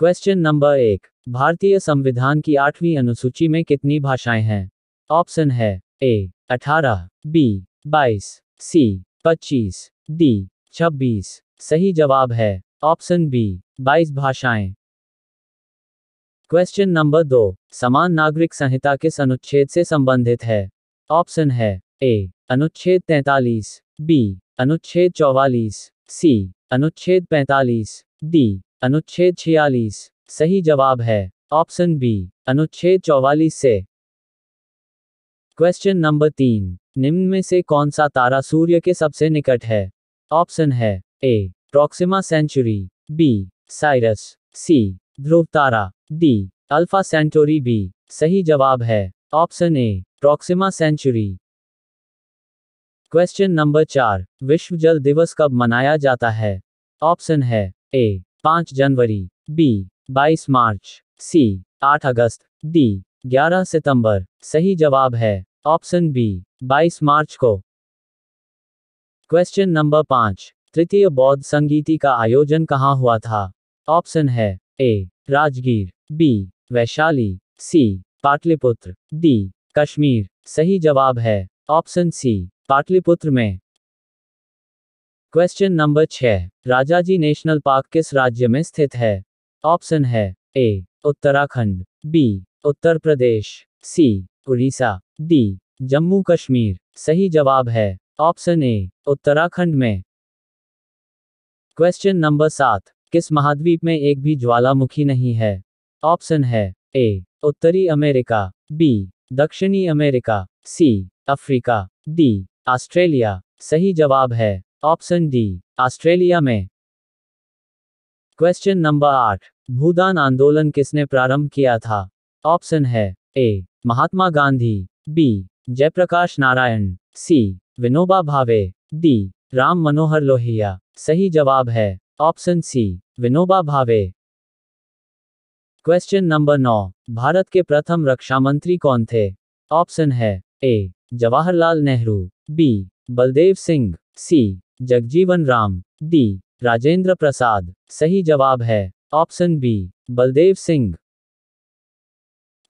question number एक भारतीय संविधान की आठवीं अनुसूची में कितनी भाषाएं हैं ऑप्शन है ए अठारह बी बाईस सी पच्चीस डी छब्बीस सही जवाब है ऑप्शन बी बाईस भाषाएं क्वेश्चन नंबर दो समान नागरिक संहिता किस अनुच्छेद से संबंधित है ऑप्शन है ए अनुच्छेद 43, बी अनुच्छेद 44, सी अनुच्छेद 45, डी अनुच्छेद छियालीस सही जवाब है ऑप्शन बी अनुच्छेद चौवालीस से क्वेश्चन नंबर तीन निम्न में से कौन सा तारा सूर्य के सबसे निकट है ऑप्शन है A Proxima Centauri B Sirius C ध्रुव तारा डी अल्फा सेंटोरी बी सही जवाब है option A Proxima Centauri question number चार विश्व जल दिवस कब मनाया जाता है ऑप्शन है ए पाँच जनवरी बी बाईस मार्च सी आठ अगस्त डी ग्यारह सितंबर सही जवाब है ऑप्शन बी बाईस मार्च को क्वेश्चन नंबर पाँच तृतीय बौद्ध संगीति का आयोजन कहाँ हुआ था ऑप्शन है A Rajgir B Vaishali C Pataliputra D Kashmir सही जवाब है ऑप्शन सी पाटलिपुत्र में क्वेश्चन नंबर छह राजाजी नेशनल पार्क किस राज्य में स्थित है ऑप्शन है A Uttarakhand B Uttar Pradesh C Orissa D Jammu Kashmir सही जवाब है ऑप्शन ए उत्तराखंड में क्वेश्चन नंबर सात किस महाद्वीप में एक भी ज्वालामुखी नहीं है ऑप्शन है ए उत्तरी अमेरिका बी दक्षिणी America C Africa D Australia सही जवाब है ऑप्शन डी ऑस्ट्रेलिया में क्वेश्चन नंबर आठ भूदान आंदोलन किसने प्रारंभ किया था ऑप्शन है A Mahatma Gandhi B Jayaprakash Narayan C Vinoba Bhave D Ram मनोहर लोहिया सही जवाब है ऑप्शन सी विनोबा भावे क्वेश्चन नंबर नौ भारत के प्रथम रक्षा मंत्री कौन थे ऑप्शन है A Jawaharlal Nehru B Baldev Singh C Jagjivan Ram D Rajendra Prasad सही जवाब है option B Baldev Singh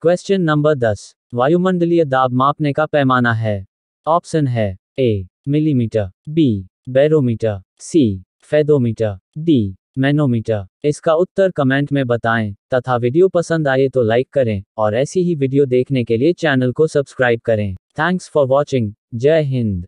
question number दस वायुमंडलीय दाब मापने का पैमाना है ऑप्शन है A millimetre B barometer C fathometer D manometer इसका उत्तर कमेंट में बताएं तथा वीडियो पसंद आए तो लाइक करें और ऐसी ही वीडियो देखने के लिए चैनल को सब्सक्राइब करें थैंक्स फॉर वॉचिंग जय हिंद